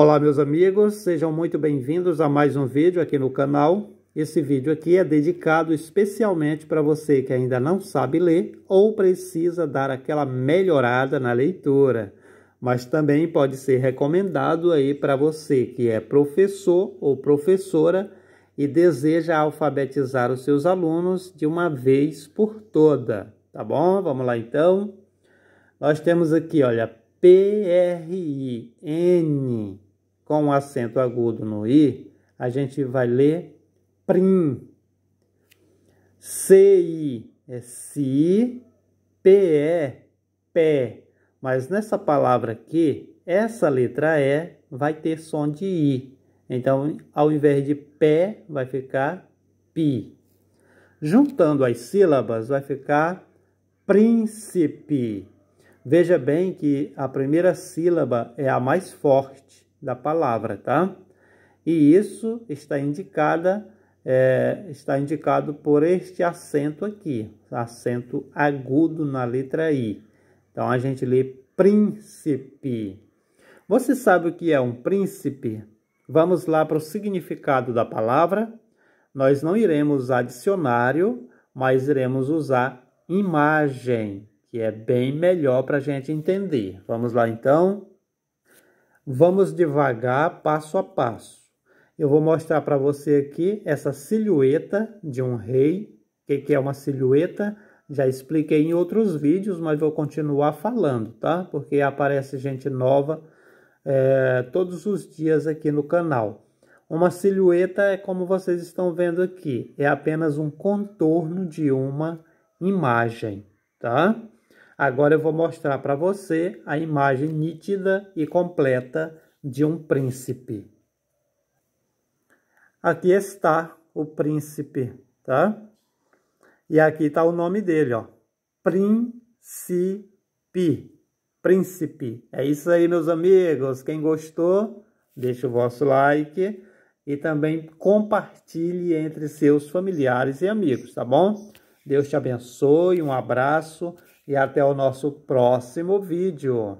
Olá meus amigos, sejam muito bem-vindos a mais um vídeo aqui no canal. Esse vídeo aqui é dedicado especialmente para você que ainda não sabe ler ou precisa dar aquela melhorada na leitura. Mas também pode ser recomendado aí para você que é professor ou professora e deseja alfabetizar os seus alunos de uma vez por toda, tá bom? Vamos lá então. Nós temos aqui, olha, P R I N com um acento agudo no i, a gente vai ler prim. CI é si, PE, pé. Mas nessa palavra aqui, essa letra E vai ter som de i. Então, ao invés de pé, vai ficar pi. Juntando as sílabas, vai ficar príncipe. Veja bem que a primeira sílaba é a mais forte da palavra, tá? E isso está indicada é, está indicado por este acento aqui, acento agudo na letra i. Então a gente lê príncipe. Você sabe o que é um príncipe? Vamos lá para o significado da palavra. Nós não iremos usar dicionário, mas iremos usar imagem, que é bem melhor para a gente entender. Vamos lá então. Vamos devagar, passo a passo. Eu vou mostrar para você aqui essa silhueta de um rei. O que, é uma silhueta? Já expliquei em outros vídeos, mas vou continuar falando, tá? Porque aparece gente nova é, todos os dias aqui no canal. Uma silhueta é como vocês estão vendo aqui, é apenas um contorno de uma imagem, tá? Agora eu vou mostrar para você a imagem nítida e completa de um príncipe. Aqui está o príncipe, tá? E aqui está o nome dele, ó. Príncipe. Príncipe. É isso aí, meus amigos. Quem gostou, deixa o vosso like e também compartilhe entre seus familiares e amigos, tá bom? Deus te abençoe, um abraço e até o nosso próximo vídeo.